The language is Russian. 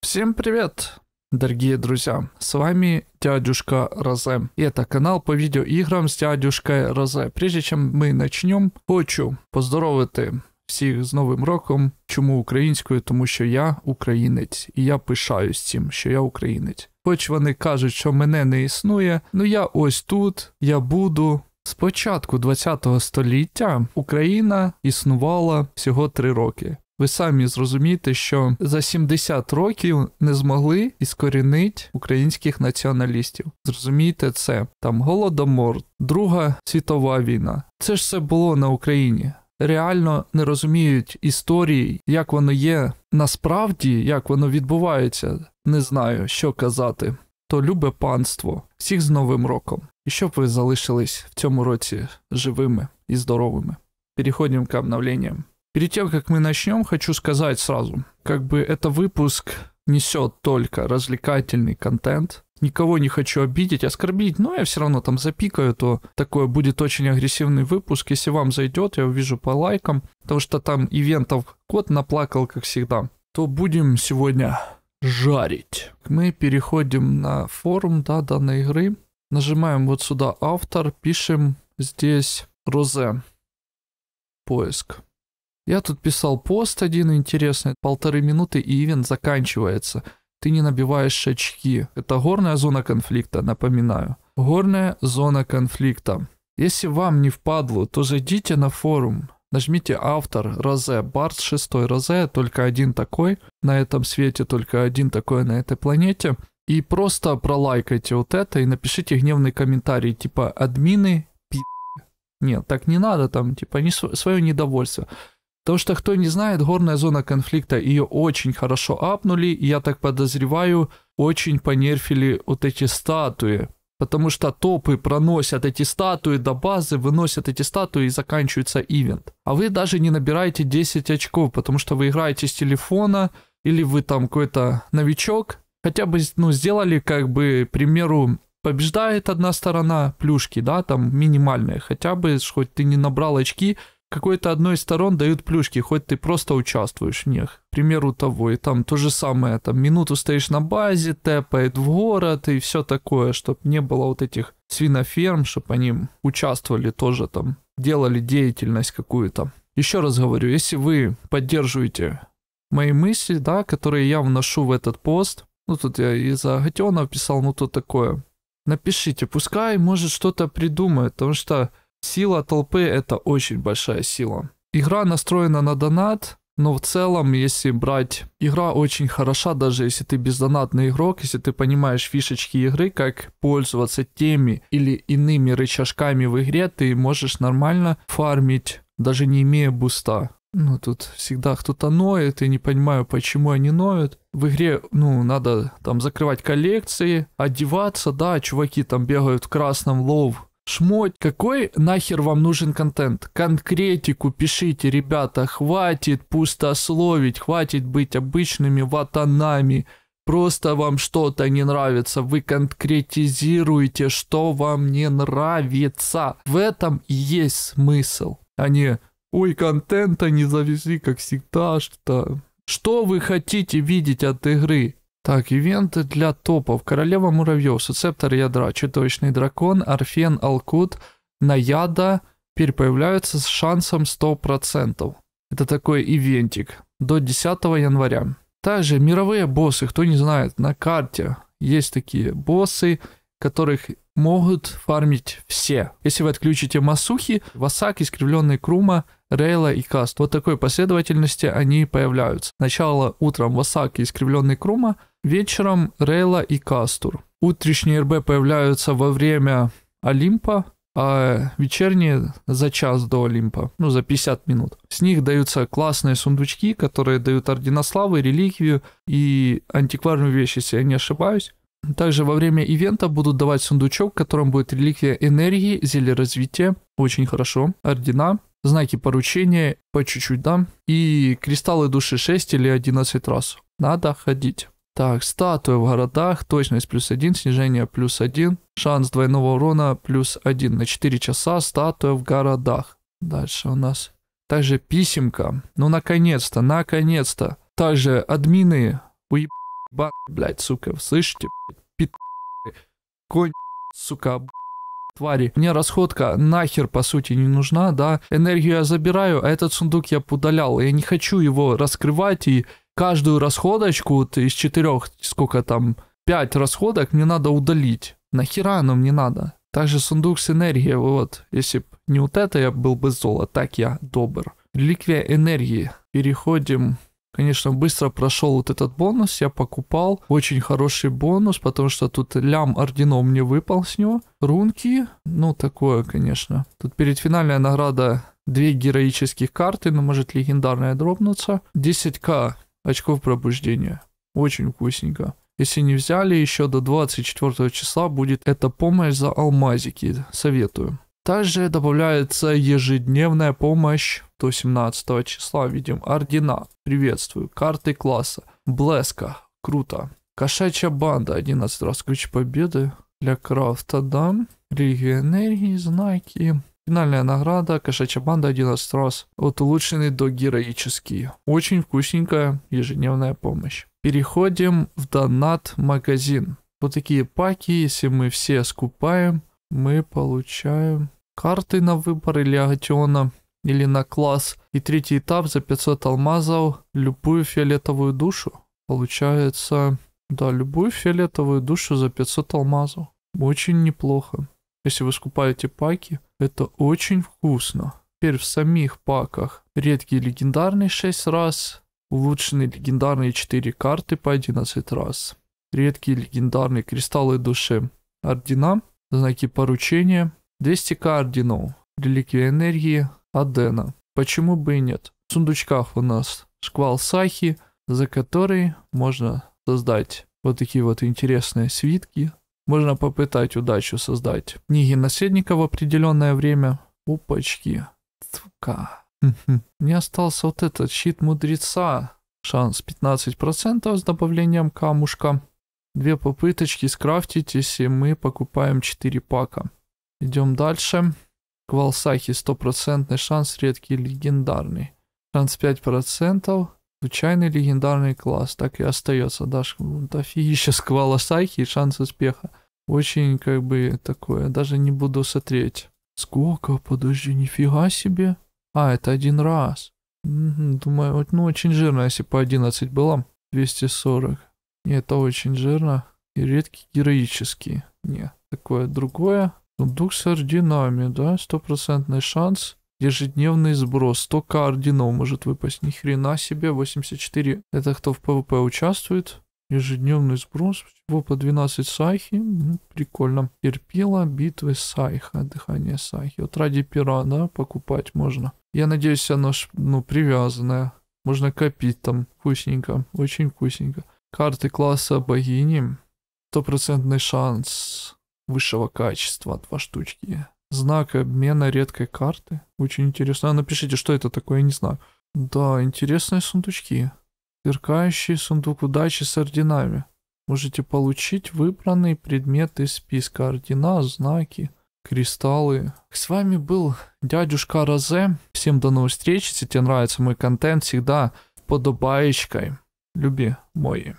Всем привет, дорогие друзья! С вами Дядюшка Розе. И это канал по видеоиграм с Дядюшкой Розе. Прежде чем мы начнем, хочу поздоровити всіх з Новим роком. Чому українською? Тому що я українець, і я пишаюсь цим, що я українець. Хоч вони кажуть, що мене не існує, ну я ось тут, я буду. З початку ХХ століття Україна існувала всього три роки. Ви самі зрозумієте, що за 70 років не змогли іскорінити українських націоналістів. Зрозумієте це там голодомор, Друга світова війна. Це ж все було на Україні. Реально не розуміють історії, як воно є насправді, як воно відбувається. Не знаю, що казати. То любе панство. Всіх з Новим роком. І щоб ви залишились в цьому році живими і здоровими. Переходимо к обновленням. Перед тем, как мы начнем, хочу сказать сразу, как бы это выпуск несет только развлекательный контент. Никого не хочу обидеть, оскорбить, но я все равно там запикаю, то такое будет очень агрессивный выпуск. Если вам зайдет, я увижу по лайкам, потому что там ивентов кот наплакал, как всегда. То будем сегодня жарить. Мы переходим на форум да, данной игры. Нажимаем вот сюда автор, пишем здесь Розе. Поиск. Я тут писал пост один интересный, полторы минуты и ивент заканчивается. Ты не набиваешь очки. Это горная зона конфликта, напоминаю. Горная зона конфликта. Если вам не впадло, то зайдите на форум. Нажмите «Автор», «Розе», «Барс 6», «Розе», только один такой, на этом свете только один такой на этой планете. И просто пролайкайте вот это и напишите гневный комментарий, типа «Админы, пи***». Нет, так не надо, там, типа, не свое недовольство. Потому что, кто не знает, горная зона конфликта, ее очень хорошо апнули, и я так подозреваю, очень понерфили вот эти статуи. Потому что топы проносят эти статуи до базы, выносят эти статуи и заканчивается ивент. А вы даже не набираете 10 очков, потому что вы играете с телефона, или вы там какой-то новичок. Хотя бы, ну, сделали, как бы, к примеру, побеждает одна сторона плюшки, да, там минимальные, хотя бы, хоть ты не набрал очки, какой-то одной из сторон дают плюшки, хоть ты просто участвуешь в них. К примеру того, и там то же самое, там минуту стоишь на базе, тэпает в город и все такое, чтобы не было вот этих свиноферм, чтобы они участвовали тоже там, делали деятельность какую-то. Еще раз говорю, если вы поддерживаете мои мысли, да, которые я вношу в этот пост, ну тут я и за Гатенов писал, ну то такое, напишите, пускай может что-то придумает, потому что Сила толпы — это очень большая сила. Игра настроена на донат, но в целом, если брать, игра очень хороша, даже если ты бездонатный игрок, если ты понимаешь фишечки игры, как пользоваться теми или иными рычажками в игре, ты можешь нормально фармить, даже не имея буста. Ну, тут всегда кто-то ноет, и не понимаю, почему они ноют. В игре, ну, надо там закрывать коллекции, одеваться, да, чуваки там бегают в красном лов, шмоть. Какой нахер вам нужен контент? Конкретику пишите, ребята, хватит пустословить, хватит быть обычными ватанами. Просто вам что-то не нравится, вы конкретизируете, что вам не нравится. В этом есть смысл, а не «Ой, контента не завезли, как всегда, что...» Что вы хотите видеть от игры? Так, ивенты для топов. Королева муравьев, суцептор ядра, чудовищный дракон, арфен алкут, наяда. Теперь появляются с шансом 100%. Это такой ивентик. До 10 января. Также мировые боссы, кто не знает, на карте есть такие боссы, которых могут фармить все. Если вы отключите Масухи, Васак, Искривленный Крума, Рейла и Каст. Вот такой последовательности они появляются. Начало утром Васак и Искривленный Крума, вечером Рейла и Кастур. Утренние РБ появляются во время Олимпа, а вечерние за час до Олимпа, ну за 50 минут. С них даются классные сундучки, которые дают орденославы, реликвию и антикварную вещь, если я не ошибаюсь. Также во время ивента будут давать сундучок, в котором будет реликвия энергии, зелье развития, очень хорошо, ордена, знаки поручения, по чуть-чуть, да, и кристаллы души 6 или 11 раз. Надо ходить. Так, статуя в городах, точность плюс 1, снижение плюс 1, шанс двойного урона плюс 1 на 4 часа, статуя в городах. Дальше у нас также писемка. Ну, наконец-то, наконец-то. Также админы, уеб ба, блядь, сука, слышите, пит, конь, сука, твари. Мне расходка нахер, по сути, не нужна, да. Энергию я забираю, а этот сундук я удалял. Я не хочу его раскрывать, и каждую расходочку вот из четырех, сколько там, пять расходок мне надо удалить. Нахера оно мне надо? Также сундук с энергией, вот. Если бы не вот это, я был бы золо, так я добр. Реликвия энергии. Переходим конечно, быстро прошел вот этот бонус, я покупал. Очень хороший бонус, потому что тут лям орденов мне выпал с него. Рунки, ну такое, конечно. Тут перед финальная награда две героических карты, но может легендарная дробнуться. 10к очков пробуждения. Очень вкусненько. Если не взяли, еще до 24 числа будет эта помощь за алмазики. Советую. Также добавляется ежедневная помощь до 17 числа. Видим ордена. Приветствую. Карты класса. Блеска. Круто. Кошачья банда. 11 раз ключ победы. Для крафта, дам Религия энергии, знаки. Финальная награда, кошачья банда 11 раз, от улучшенный до героический. Очень вкусненькая ежедневная помощь. Переходим в донат-магазин. Вот такие паки, если мы все скупаем, мы получаем карты на выбор или агатиона, или на класс. И третий этап за 500 алмазов любую фиолетовую душу. Получается, да, любую фиолетовую душу за 500 алмазов. Очень неплохо. Если вы скупаете паки, это очень вкусно. Теперь в самих паках редкий легендарный 6 раз, улучшенные легендарные 4 карты по 11 раз, редкие легендарные кристаллы души, ордена, знаки поручения, 200к орденов, реликвия энергии, Адена. Почему бы и нет? В сундучках у нас шквал Сахи, за который можно создать вот такие вот интересные свитки. Можно попытать удачу создать книги наследника в определенное время. упачки. Сука. Мне остался вот этот щит мудреца. Шанс 15% с добавлением камушка. Две попыточки скрафтить, если мы покупаем 4 пака. Идем дальше. Квалсахи стопроцентный шанс, редкий легендарный. Шанс 5%. Случайный легендарный класс. Так и остается. Дашь дофигища с Квалсахи и шанс успеха. Очень как бы такое. Даже не буду сотреть. Сколько? Подожди, нифига себе. А, это один раз. Думаю, ну очень жирно, если по 11 было. 240. Не, это очень жирно. И редкий героический. не, такое другое. Ну, Сундук с орденами, да? Стопроцентный шанс. Ежедневный сброс. 100 орденов может выпасть. Ни хрена себе. 84. Это кто в ПВП участвует? Ежедневный сброс. Всего по 12 сайхи. Ну, прикольно. Терпила битвы сайха. Дыхание сайхи. Вот ради пера, да, покупать можно. Я надеюсь, оно ж, ну, привязанное. Можно копить там. Вкусненько. Очень вкусненько. Карты класса богини. Стопроцентный шанс высшего качества, два штучки. Знак обмена редкой карты. Очень интересно. А напишите, что это такое, я не знаю. Да, интересные сундучки. Сверкающий сундук удачи с орденами. Можете получить выбранные предметы из списка ордена, знаки, кристаллы. С вами был дядюшка Розе. Всем до новых встреч. Если тебе нравится мой контент, всегда подобаечкой. Люби мои